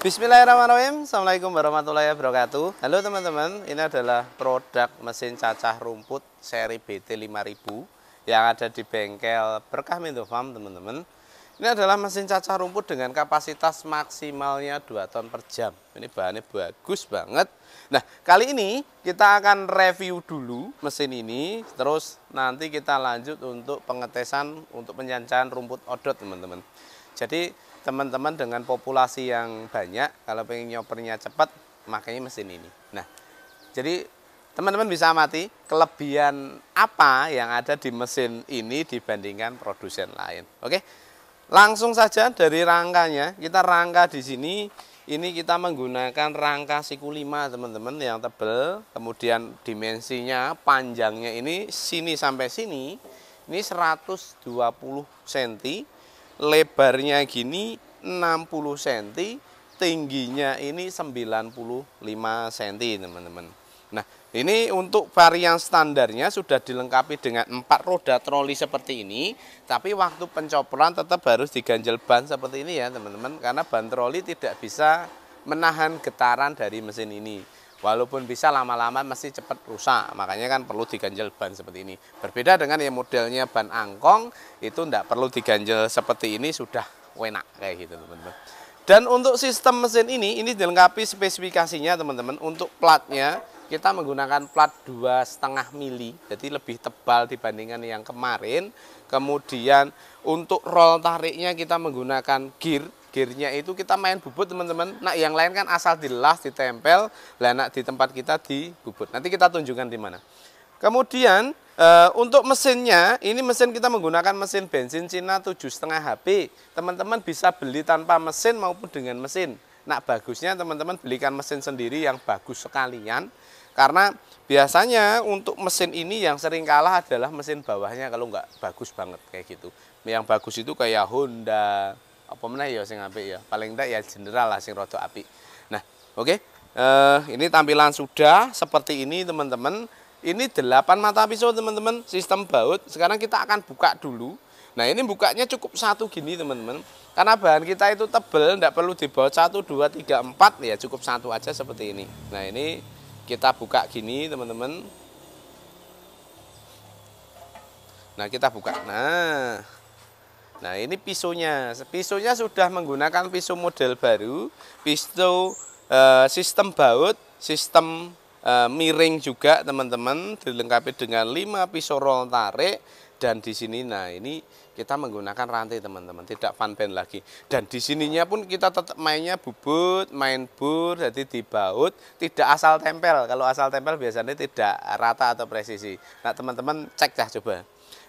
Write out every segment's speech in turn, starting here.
Bismillahirrahmanirrahim Assalamualaikum warahmatullahi wabarakatuh Halo teman-teman, ini adalah produk mesin cacah rumput seri BT5000 Yang ada di bengkel Berkah Mindo Farm teman-teman Ini adalah mesin cacah rumput dengan kapasitas maksimalnya 2 ton per jam Ini bahannya bagus banget Nah kali ini kita akan review dulu mesin ini Terus nanti kita lanjut untuk pengetesan untuk penyancahan rumput odot teman-teman Jadi teman-teman dengan populasi yang banyak kalau pengen nyopernya cepat makanya mesin ini nah jadi teman-teman bisa amati kelebihan apa yang ada di mesin ini dibandingkan produsen lain oke langsung saja dari rangkanya kita rangka di sini ini kita menggunakan rangka siku 5 teman-teman yang tebel. kemudian dimensinya panjangnya ini sini sampai sini ini 120 cm lebarnya gini 60 cm, tingginya ini 95 cm, teman-teman. Nah, ini untuk varian standarnya sudah dilengkapi dengan empat roda troli seperti ini, tapi waktu pencopran tetap harus diganjel ban seperti ini ya, teman-teman, karena ban troli tidak bisa menahan getaran dari mesin ini. Walaupun bisa lama-lama masih cepat rusak, makanya kan perlu diganjel ban seperti ini. Berbeda dengan yang modelnya ban angkong, itu tidak perlu diganjel seperti ini, sudah enak kayak gitu teman-teman. Dan untuk sistem mesin ini, ini dilengkapi spesifikasinya teman-teman. Untuk platnya, kita menggunakan plat dua setengah mili, jadi lebih tebal dibandingkan yang kemarin. Kemudian untuk roll tariknya kita menggunakan gear gearnya itu kita main bubut teman-teman nah yang lain kan asal dilas ditempel lah nak di tempat kita di bubut nanti kita tunjukkan di mana kemudian e, untuk mesinnya ini mesin kita menggunakan mesin bensin Cina tujuh setengah HP teman-teman bisa beli tanpa mesin maupun dengan mesin nah bagusnya teman-teman belikan mesin sendiri yang bagus sekalian karena biasanya untuk mesin ini yang sering kalah adalah mesin bawahnya kalau nggak bagus banget kayak gitu yang bagus itu kayak Honda apa mana ya sing apik ya. Paling tidak ya general lah sing rada api Nah, oke. Okay. Uh, eh, ini tampilan sudah seperti ini teman-teman. Ini delapan mata pisau teman-teman, sistem baut. Sekarang kita akan buka dulu. Nah, ini bukanya cukup satu gini teman-teman. Karena bahan kita itu tebel, tidak perlu dibaut satu dua tiga empat ya, cukup satu aja seperti ini. Nah, ini kita buka gini teman-teman. Nah, kita buka. Nah, Nah ini pisaunya, pisaunya sudah menggunakan pisau model baru, pisau e, eh, sistem baut, sistem e, miring juga teman-teman, dilengkapi dengan 5 pisau roll tarik dan di sini nah ini kita menggunakan rantai teman-teman, tidak fan pen lagi. Dan di sininya pun kita tetap mainnya bubut, main bur, jadi dibaut, tidak asal tempel. Kalau asal tempel biasanya tidak rata atau presisi. Nah teman-teman cek dah coba.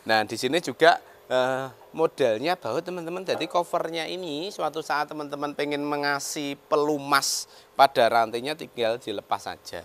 Nah di sini juga uh, modelnya bahwa teman-teman jadi covernya ini suatu saat teman-teman pengen mengasih pelumas pada rantainya tinggal dilepas saja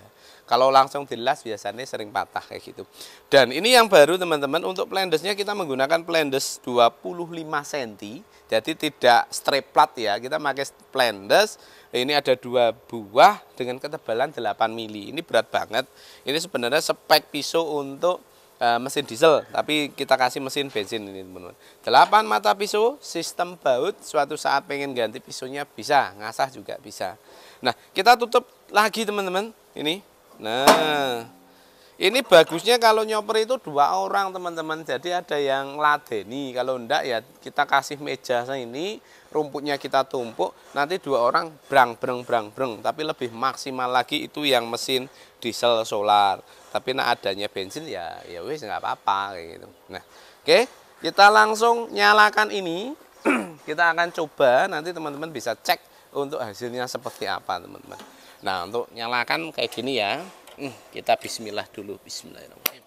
kalau langsung dilas biasanya sering patah kayak gitu dan ini yang baru teman-teman untuk plendesnya kita menggunakan plendes 25 cm jadi tidak strip plat ya kita pakai plendes ini ada dua buah dengan ketebalan 8 mili ini berat banget ini sebenarnya spek pisau untuk Eh, mesin diesel, tapi kita kasih mesin bensin ini teman-teman. Delapan mata pisau, sistem baut, suatu saat pengen ganti pisaunya bisa, ngasah juga bisa. Nah, kita tutup lagi teman-teman, ini. Nah, ini bagusnya kalau nyoper itu dua orang teman-teman, jadi ada yang ladeni, kalau enggak ya kita kasih meja ini, rumputnya kita tumpuk, nanti dua orang brang brang brang brang tapi lebih maksimal lagi itu yang mesin diesel solar tapi nah adanya bensin ya ya wis nggak apa-apa gitu nah oke okay. kita langsung nyalakan ini kita akan coba nanti teman-teman bisa cek untuk hasilnya seperti apa teman-teman nah untuk nyalakan kayak gini ya hmm, kita bismillah dulu bismillahirrahmanirrahim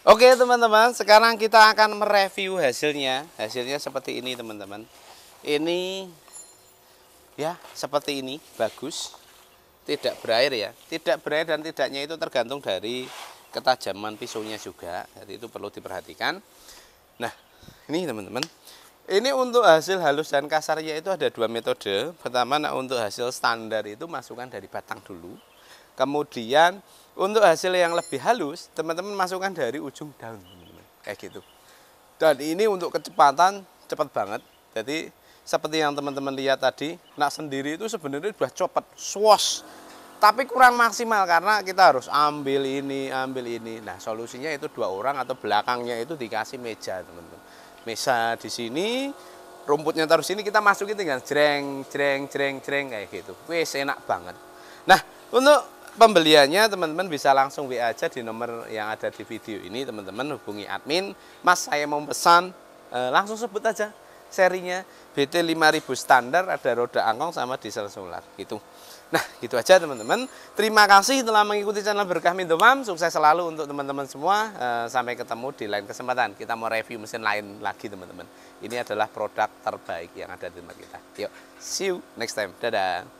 Oke teman-teman, sekarang kita akan mereview hasilnya. Hasilnya seperti ini teman-teman. Ini ya seperti ini, bagus. Tidak berair ya. Tidak berair dan tidaknya itu tergantung dari ketajaman pisaunya juga. Jadi itu perlu diperhatikan. Nah, ini teman-teman. Ini untuk hasil halus dan kasarnya itu ada dua metode. Pertama, nah, untuk hasil standar itu masukkan dari batang dulu Kemudian untuk hasil yang lebih halus, teman-teman masukkan dari ujung daun, Kayak gitu. Dan ini untuk kecepatan cepat banget. Jadi seperti yang teman-teman lihat tadi, nak sendiri itu sebenarnya sudah copot, swos. Tapi kurang maksimal karena kita harus ambil ini, ambil ini. Nah, solusinya itu dua orang atau belakangnya itu dikasih meja, teman-teman. Meja di sini, rumputnya taruh sini kita masukin tinggal jreng jreng jreng jreng kayak gitu. Wes enak banget. Nah, untuk pembeliannya teman-teman bisa langsung WA aja di nomor yang ada di video ini teman-teman hubungi admin mas saya mau pesan e, langsung sebut aja serinya BT 5000 standar ada roda angkong sama diesel solar gitu nah gitu aja teman-teman terima kasih telah mengikuti channel Berkah Mindomam sukses selalu untuk teman-teman semua e, sampai ketemu di lain kesempatan kita mau review mesin lain lagi teman-teman ini adalah produk terbaik yang ada di tempat kita yuk see you next time dadah